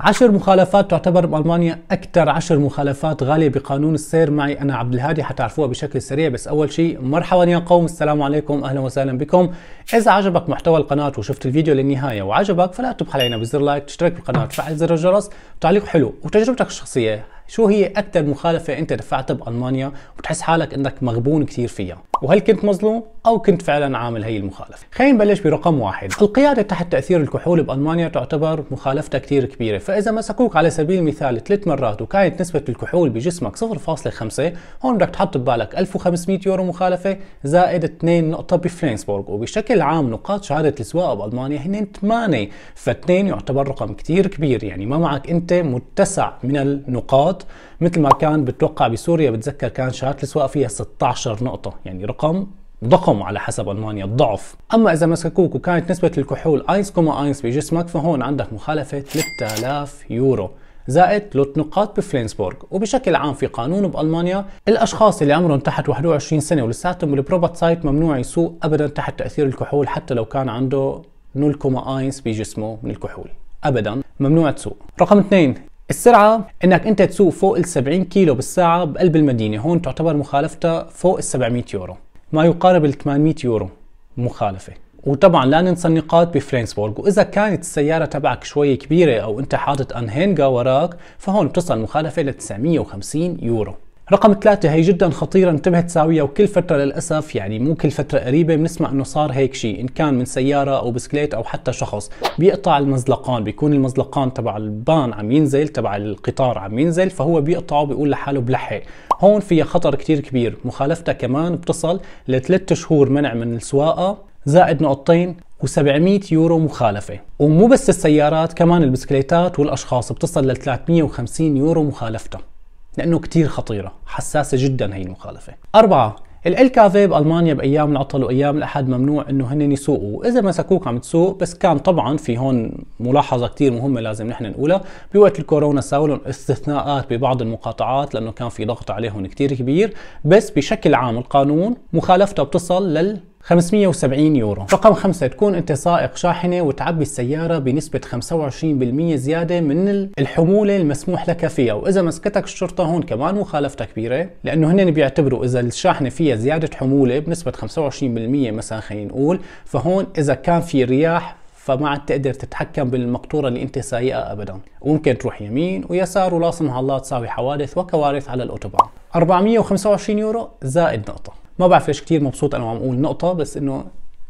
عشر مخالفات تعتبر بألمانيا أكثر عشر مخالفات غالية بقانون السير معي أنا عبد الهادي حتعرفوها بشكل سريع بس أول شيء مرحبا يا قوم السلام عليكم أهلا وسهلا بكم إذا عجبك محتوى القناة وشفت الفيديو للنهاية وعجبك فلا تبخل علينا بزر لايك تشترك بالقناة تفعل زر الجرس تعليق حلو وتجربتك الشخصية شو هي أكثر مخالفة أنت دفعتها بألمانيا وبتحس حالك أنك مغبون كثير فيها وهل كنت مظلوم أو كنت فعلا عامل هي المخالفة خلينا نبلش برقم واحد القيادة تحت تأثير الكحول بألمانيا تعتبر مخالفتها كثير كبيرة فإذا مسكوك على سبيل المثال ثلاث مرات وكانت نسبة الكحول بجسمك 0.5 هون بدك تحط ببالك 1500 يورو مخالفة زائد 2 نقطة بفلينسبورغ وبشكل عام نقاط شهادة السواقة بألمانيا هن 8 ف2 يعتبر رقم كثير كبير يعني ما معك أنت متسع من النقاط نقاط مثل ما كان بتوقع بسوريا بتذكر كان شهاده السواقه فيها 16 نقطه يعني رقم ضخم على حسب المانيا الضعف اما اذا مسكوك وكانت نسبه الكحول ايس كوما ايس بجسمك فهون عندك مخالفه 3000 يورو زائد ثلاث نقاط بفلينسبورغ وبشكل عام في قانون بالمانيا الاشخاص اللي عمرهم تحت 21 سنه ولساتهم بالبروبات سايت ممنوع يسوق ابدا تحت تاثير الكحول حتى لو كان عنده 0.1 بجسمه من الكحول ابدا ممنوع تسوق رقم 2 السرعة انك انت تسوق فوق ال 70 كيلو بالساعة بقلب المدينة هون تعتبر مخالفتها فوق ال 700 يورو ما يقارب ال 800 يورو مخالفة وطبعا لا ننسى النقاط بفرينسبورغ واذا كانت السيارة تبعك شوي كبيرة او انت حاطط انهينجا وراك فهون بتصل مخالفة ل 950 يورو رقم ثلاثة هي جدا خطيرة انتبه تساويها وكل فترة للأسف يعني مو كل فترة قريبة بنسمع انه صار هيك شيء إن كان من سيارة أو بسكليت أو حتى شخص بيقطع المزلقان بيكون المزلقان تبع البان عم ينزل تبع القطار عم ينزل فهو بيقطعه بيقول لحاله بلحق هون فيها خطر كتير كبير مخالفتها كمان بتصل لثلاث شهور منع من السواقة زائد نقطتين و700 يورو مخالفة ومو بس السيارات كمان البسكليتات والأشخاص بتصل ل 350 يورو مخالفتها لأنه كثير خطيرة حساسة جدا هي المخالفة أربعة الالكافي بالمانيا بايام العطل وايام الاحد ممنوع انه هن يسوقوا، اذا مسكوك عم تسوق بس كان طبعا في هون ملاحظه كثير مهمه لازم نحن نقولها، بوقت الكورونا ساووا لهم استثناءات ببعض المقاطعات لانه كان في ضغط عليهم كثير كبير، بس بشكل عام القانون مخالفته بتصل لل 570 يورو رقم خمسة تكون انت سائق شاحنة وتعبي السيارة بنسبة 25% زيادة من الحمولة المسموح لك فيها واذا مسكتك الشرطة هون كمان مخالفتها كبيرة لانه هنا بيعتبروا اذا الشاحنة فيها زيادة حمولة بنسبة 25% مثلا خلينا نقول فهون اذا كان في رياح فما عاد تقدر تتحكم بالمقطوره اللي انت سايقها ابدا وممكن تروح يمين ويسار ولا سمح الله تساوي حوادث وكوارث على الاوتوبان 425 يورو زائد نقطه ما بعرف ليش كثير مبسوط انا وعم اقول نقطه بس انه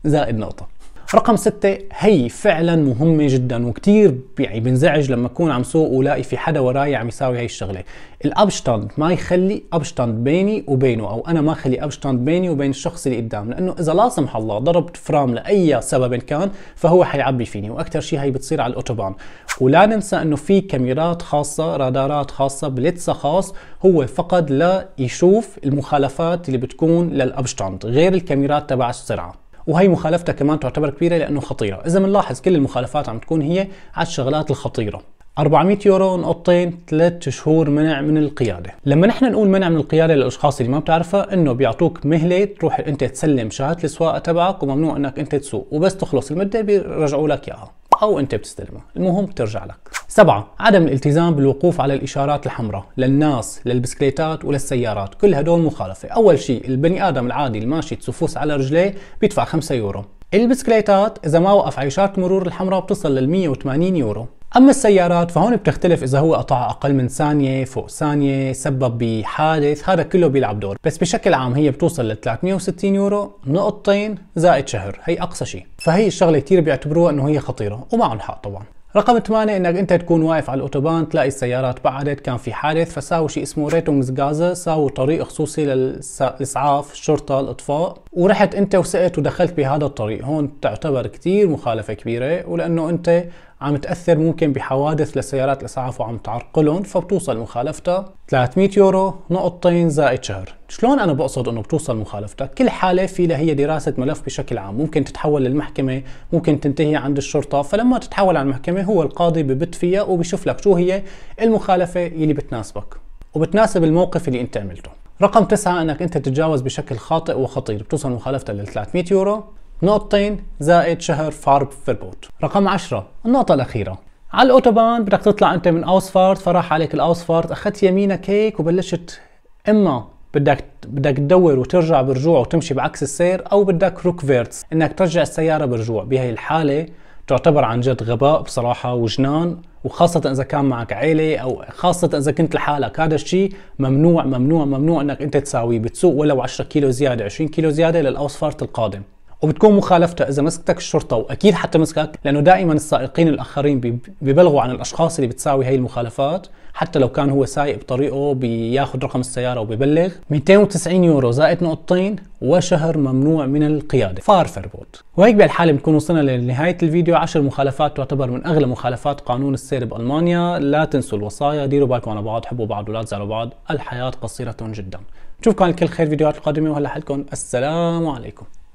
زائد نقطه رقم ستة هي فعلا مهمة جدا وكتير يعني بنزعج لما اكون عم سوق ولاقي في حدا وراي عم يساوي هاي الشغلة الابشتاند ما يخلي ابشتاند بيني وبينه او انا ما اخلي ابشتاند بيني وبين الشخص اللي قدام لانه اذا لا سمح الله ضربت فرام لاي سبب كان فهو حيعبي فيني واكثر شيء هي بتصير على الاوتوبان ولا ننسى انه في كاميرات خاصة رادارات خاصة بلتسا خاص هو فقط لا يشوف المخالفات اللي بتكون للابشتاند غير الكاميرات تبع السرعة وهي مخالفتها كمان تعتبر كبيره لانه خطيره اذا بنلاحظ كل المخالفات عم تكون هي على الشغلات الخطيره 400 يورو نقطتين 3 شهور منع من القياده لما نحن نقول منع من القياده للاشخاص اللي ما بتعرفها انه بيعطوك مهله تروح انت تسلم شهاده السواقه تبعك وممنوع انك انت تسوق وبس تخلص المده بيرجعوا لك اياها أو أنت بتستلمها المهم بترجع لك سبعة عدم الالتزام بالوقوف على الإشارات الحمراء للناس للبسكليتات وللسيارات كل هدول مخالفة أول شيء البني آدم العادي الماشي تسفوس على رجليه بيدفع 5 يورو البسكليتات إذا ما وقف على إشارة المرور الحمراء بتصل لل 180 يورو اما السيارات فهون بتختلف اذا هو قطع اقل من ثانيه فوق ثانيه سبب بحادث هذا كله بيلعب دور بس بشكل عام هي بتوصل ل 360 يورو نقطتين زائد شهر هي اقصى شيء فهي الشغله كثير بيعتبروها انه هي خطيره ومعهم حق طبعا رقم 8 انك انت تكون واقف على الاوتوبان تلاقي السيارات بعدت كان في حادث فساووا شيء اسمه ريتونجز غازا ساووا طريق خصوصي للاسعاف الشرطه الاطفاء ورحت انت وسقت ودخلت بهذا الطريق هون تعتبر كثير مخالفه كبيره ولانه انت عم تاثر ممكن بحوادث لسيارات الاسعاف وعم تعرقلهم فبتوصل مخالفتها 300 يورو نقطتين زائد شهر شلون انا بقصد انه بتوصل مخالفتها كل حاله في لها هي دراسه ملف بشكل عام ممكن تتحول للمحكمه ممكن تنتهي عند الشرطه فلما تتحول على المحكمه هو القاضي ببت فيها وبشوف لك شو هي المخالفه اللي بتناسبك وبتناسب الموقف اللي انت عملته رقم تسعة انك انت تتجاوز بشكل خاطئ وخطير بتوصل مخالفتها لل 300 يورو نقطتين زائد شهر فارب فيربوت رقم 10 النقطة الأخيرة على الأوتوبان بدك تطلع أنت من أوسفارت فراح عليك الأوسفارت أخذت يمينك هيك وبلشت إما بدك بدك تدور وترجع برجوع وتمشي بعكس السير او بدك روك فيرتس انك ترجع السياره برجوع بهي الحاله تعتبر عن جد غباء بصراحه وجنان وخاصة إذا كان معك عيلة أو خاصة إذا كنت لحالك هذا الشيء ممنوع ممنوع ممنوع إنك أنت تساويه بتسوق ولو 10 كيلو زيادة 20 كيلو زيادة للأوسفارت القادم وبتكون مخالفتها اذا مسكتك الشرطه واكيد حتى مسكك لانه دائما السائقين الاخرين ببلغوا عن الاشخاص اللي بتساوي هي المخالفات حتى لو كان هو سايق بطريقه بياخذ رقم السياره وبيبلغ 290 يورو زائد نقطتين وشهر ممنوع من القياده فار فربوت وهيك بهالحاله بنكون وصلنا لنهايه الفيديو 10 مخالفات تعتبر من اغلى مخالفات قانون السير بالمانيا لا تنسوا الوصايا ديروا بالكم على بعض حبوا بعض ولا تزعلوا بعض الحياه قصيره جدا نشوفكم على كل خير فيديوهات القادمه وهلا حلكم السلام عليكم